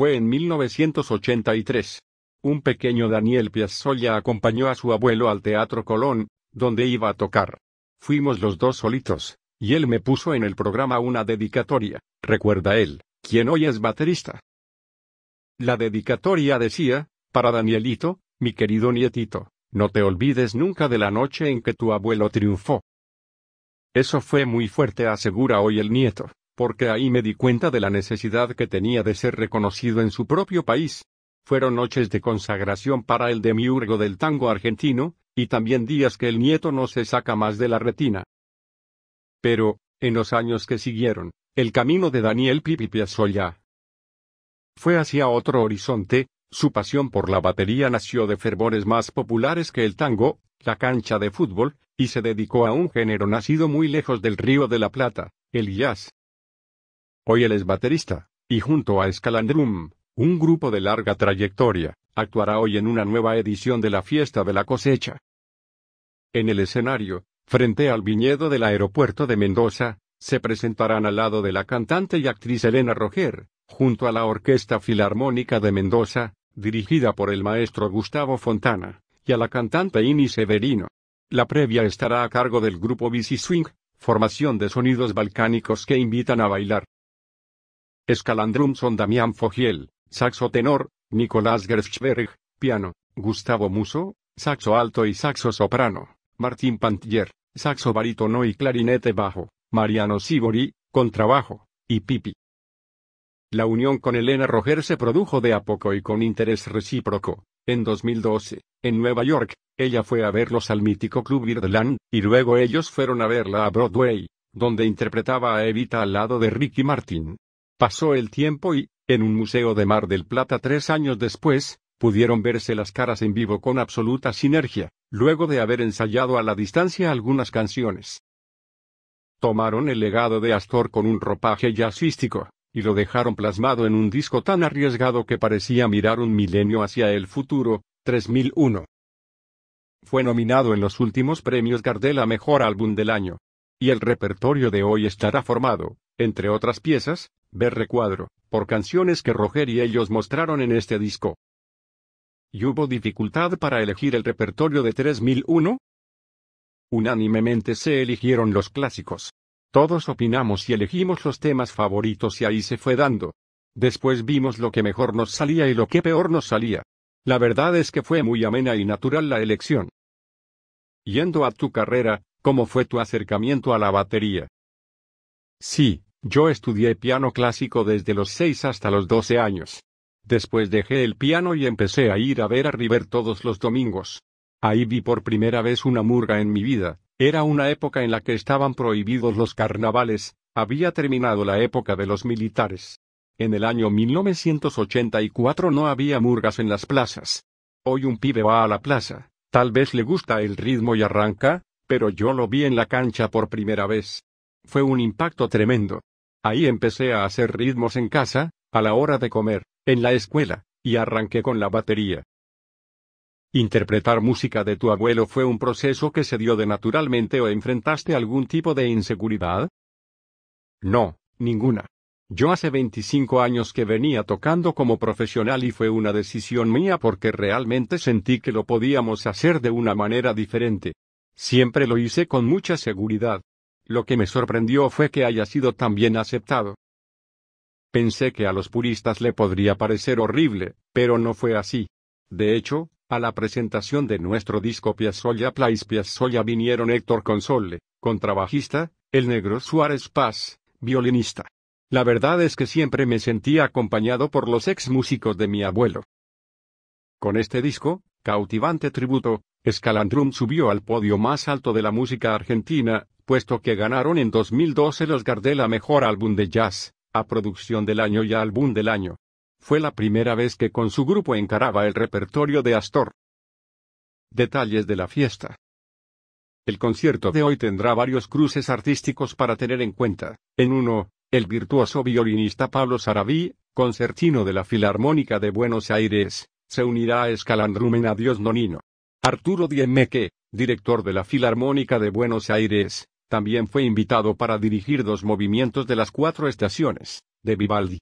fue en 1983. Un pequeño Daniel Piazzolla acompañó a su abuelo al Teatro Colón, donde iba a tocar. Fuimos los dos solitos, y él me puso en el programa una dedicatoria, recuerda él, quien hoy es baterista. La dedicatoria decía, para Danielito, mi querido nietito, no te olvides nunca de la noche en que tu abuelo triunfó. Eso fue muy fuerte, asegura hoy el nieto porque ahí me di cuenta de la necesidad que tenía de ser reconocido en su propio país. Fueron noches de consagración para el demiurgo del tango argentino, y también días que el nieto no se saca más de la retina. Pero, en los años que siguieron, el camino de Daniel Pipi ya. fue hacia otro horizonte, su pasión por la batería nació de fervores más populares que el tango, la cancha de fútbol, y se dedicó a un género nacido muy lejos del Río de la Plata, el jazz. Hoy él es baterista, y junto a Scalandrum, un grupo de larga trayectoria, actuará hoy en una nueva edición de la Fiesta de la Cosecha. En el escenario, frente al viñedo del aeropuerto de Mendoza, se presentarán al lado de la cantante y actriz Elena Roger, junto a la Orquesta Filarmónica de Mendoza, dirigida por el maestro Gustavo Fontana, y a la cantante Ini Severino. La previa estará a cargo del grupo Bici Swing, formación de sonidos balcánicos que invitan a bailar. Escalandrum son Damián Fogiel, saxo tenor, Nicolás Gerschberg, piano, Gustavo Muso, saxo alto y saxo soprano, Martín Pantier, saxo barítono y clarinete bajo, Mariano Sibori, contrabajo, y Pipi. La unión con Elena Roger se produjo de a poco y con interés recíproco. En 2012, en Nueva York, ella fue a verlos al mítico Club Birdland, y luego ellos fueron a verla a Broadway, donde interpretaba a Evita al lado de Ricky Martin. Pasó el tiempo y, en un museo de Mar del Plata tres años después, pudieron verse las caras en vivo con absoluta sinergia, luego de haber ensayado a la distancia algunas canciones. Tomaron el legado de Astor con un ropaje jazzístico, y lo dejaron plasmado en un disco tan arriesgado que parecía mirar un milenio hacia el futuro, 3001. Fue nominado en los últimos premios Gardel a Mejor Álbum del Año. Y el repertorio de hoy estará formado, entre otras piezas, Ver recuadro, por canciones que Roger y ellos mostraron en este disco. ¿Y hubo dificultad para elegir el repertorio de 3001? Unánimemente se eligieron los clásicos. Todos opinamos y elegimos los temas favoritos y ahí se fue dando. Después vimos lo que mejor nos salía y lo que peor nos salía. La verdad es que fue muy amena y natural la elección. Yendo a tu carrera, ¿cómo fue tu acercamiento a la batería? Sí, yo estudié piano clásico desde los 6 hasta los 12 años. Después dejé el piano y empecé a ir a ver a River todos los domingos. Ahí vi por primera vez una murga en mi vida, era una época en la que estaban prohibidos los carnavales, había terminado la época de los militares. En el año 1984 no había murgas en las plazas. Hoy un pibe va a la plaza, tal vez le gusta el ritmo y arranca, pero yo lo vi en la cancha por primera vez. Fue un impacto tremendo. Ahí empecé a hacer ritmos en casa, a la hora de comer, en la escuela, y arranqué con la batería. Interpretar música de tu abuelo fue un proceso que se dio de naturalmente o enfrentaste algún tipo de inseguridad? No, ninguna. Yo hace 25 años que venía tocando como profesional y fue una decisión mía porque realmente sentí que lo podíamos hacer de una manera diferente. Siempre lo hice con mucha seguridad. Lo que me sorprendió fue que haya sido tan bien aceptado. Pensé que a los puristas le podría parecer horrible, pero no fue así. De hecho, a la presentación de nuestro disco Piazzolla Plais Piazzolla vinieron Héctor Console, contrabajista, el negro Suárez Paz, violinista. La verdad es que siempre me sentí acompañado por los ex músicos de mi abuelo. Con este disco, cautivante tributo, Escalandrum subió al podio más alto de la música argentina, puesto que ganaron en 2012 los Gardel a Mejor Álbum de Jazz, a Producción del Año y a Álbum del Año. Fue la primera vez que con su grupo encaraba el repertorio de Astor. Detalles de la fiesta. El concierto de hoy tendrá varios cruces artísticos para tener en cuenta. En uno, el virtuoso violinista Pablo Sarabí, concertino de la Filarmónica de Buenos Aires, se unirá a Escalandrumen Dios Nonino. Arturo Diemeque, director de la Filarmónica de Buenos Aires, también fue invitado para dirigir dos movimientos de las cuatro estaciones, de Vivaldi.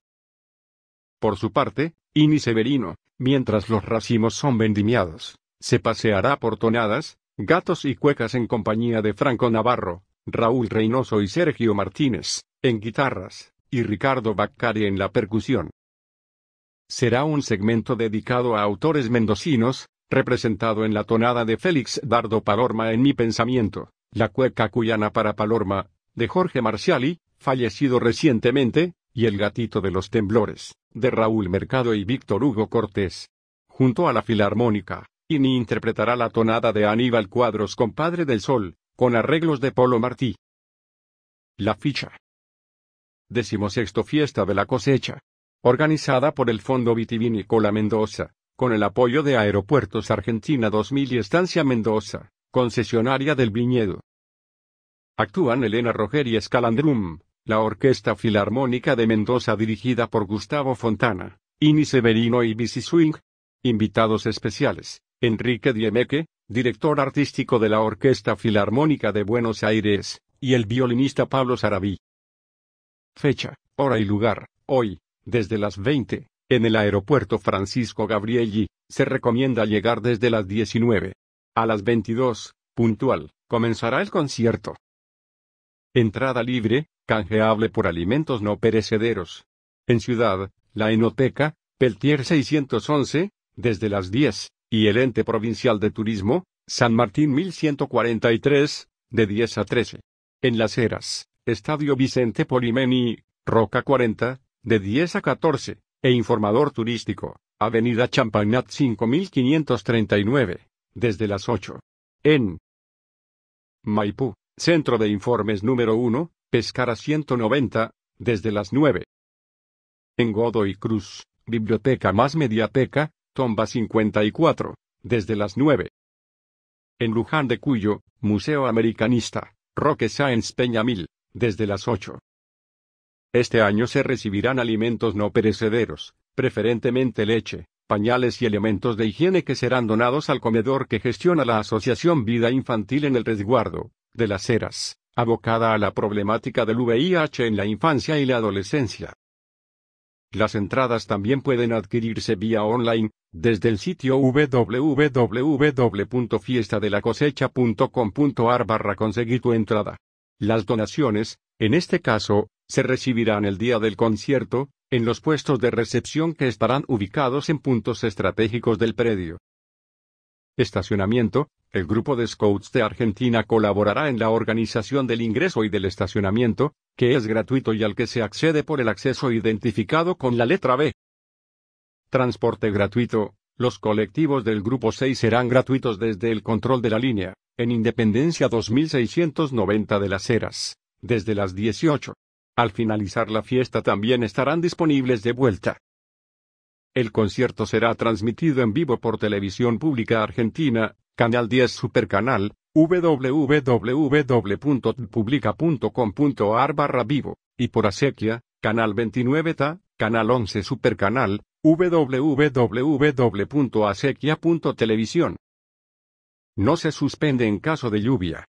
Por su parte, Ini Severino, mientras los racimos son vendimiados, se paseará por tonadas, gatos y cuecas en compañía de Franco Navarro, Raúl Reynoso y Sergio Martínez, en guitarras, y Ricardo Baccari en la percusión. Será un segmento dedicado a autores mendocinos, representado en la tonada de Félix Dardo Palorma en mi pensamiento. La cueca cuyana para Palorma, de Jorge Marciali, fallecido recientemente, y El gatito de los temblores, de Raúl Mercado y Víctor Hugo Cortés. Junto a la Filarmónica, INI interpretará la tonada de Aníbal Cuadros Compadre del Sol, con arreglos de Polo Martí. La ficha. Decimosexto Fiesta de la Cosecha. Organizada por el Fondo Vitivinícola Mendoza, con el apoyo de Aeropuertos Argentina 2000 y Estancia Mendoza concesionaria del viñedo. Actúan Elena Roger y Escalandrum, la Orquesta Filarmónica de Mendoza dirigida por Gustavo Fontana, Ini Severino y Bici Swing. Invitados especiales, Enrique Diemeque, director artístico de la Orquesta Filarmónica de Buenos Aires, y el violinista Pablo Sarabí. Fecha, hora y lugar, hoy, desde las 20, en el aeropuerto Francisco Gabrielli, se recomienda llegar desde las 19. A las 22, puntual, comenzará el concierto. Entrada libre, canjeable por alimentos no perecederos. En ciudad, la Enoteca, Peltier 611, desde las 10, y el Ente Provincial de Turismo, San Martín 1143, de 10 a 13. En Las Heras, Estadio Vicente Polimeni, Roca 40, de 10 a 14, e Informador Turístico, Avenida Champagnat 5539 desde las 8. En Maipú, Centro de Informes número 1, Pescara 190, desde las 9. En Godoy Cruz, Biblioteca más Mediateca, Tomba 54, desde las 9. En Luján de Cuyo, Museo Americanista, Roque Sáenz Peñamil, desde las 8. Este año se recibirán alimentos no perecederos, preferentemente leche, pañales y elementos de higiene que serán donados al comedor que gestiona la Asociación Vida Infantil en el Resguardo, de las Heras, abocada a la problemática del VIH en la infancia y la adolescencia. Las entradas también pueden adquirirse vía online, desde el sitio www.fiestadelacosecha.com.ar barra conseguir tu entrada. Las donaciones, en este caso, se recibirán el día del concierto, en los puestos de recepción que estarán ubicados en puntos estratégicos del predio. Estacionamiento. El grupo de Scouts de Argentina colaborará en la organización del ingreso y del estacionamiento, que es gratuito y al que se accede por el acceso identificado con la letra B. Transporte gratuito. Los colectivos del Grupo 6 serán gratuitos desde el control de la línea, en Independencia 2690 de las Heras, desde las 18. Al finalizar la fiesta también estarán disponibles de vuelta. El concierto será transmitido en vivo por Televisión Pública Argentina, Canal 10 Supercanal, www.publica.com.ar barra vivo, y por Asequia, Canal 29 TA, Canal 11 Supercanal, www.asequia.televisión. No se suspende en caso de lluvia.